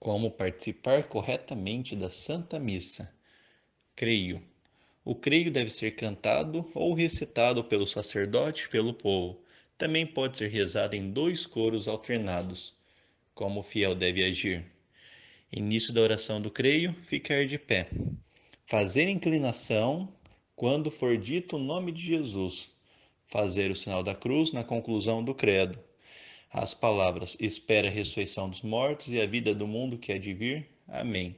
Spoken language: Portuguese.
Como participar corretamente da Santa Missa? Creio. O creio deve ser cantado ou recitado pelo sacerdote e pelo povo. Também pode ser rezado em dois coros alternados. Como o fiel deve agir? Início da oração do creio: ficar de pé. Fazer inclinação quando for dito o nome de Jesus. Fazer o sinal da cruz na conclusão do credo as palavras: Espera a ressurreição dos mortos e a vida do mundo que é de vir. Amém.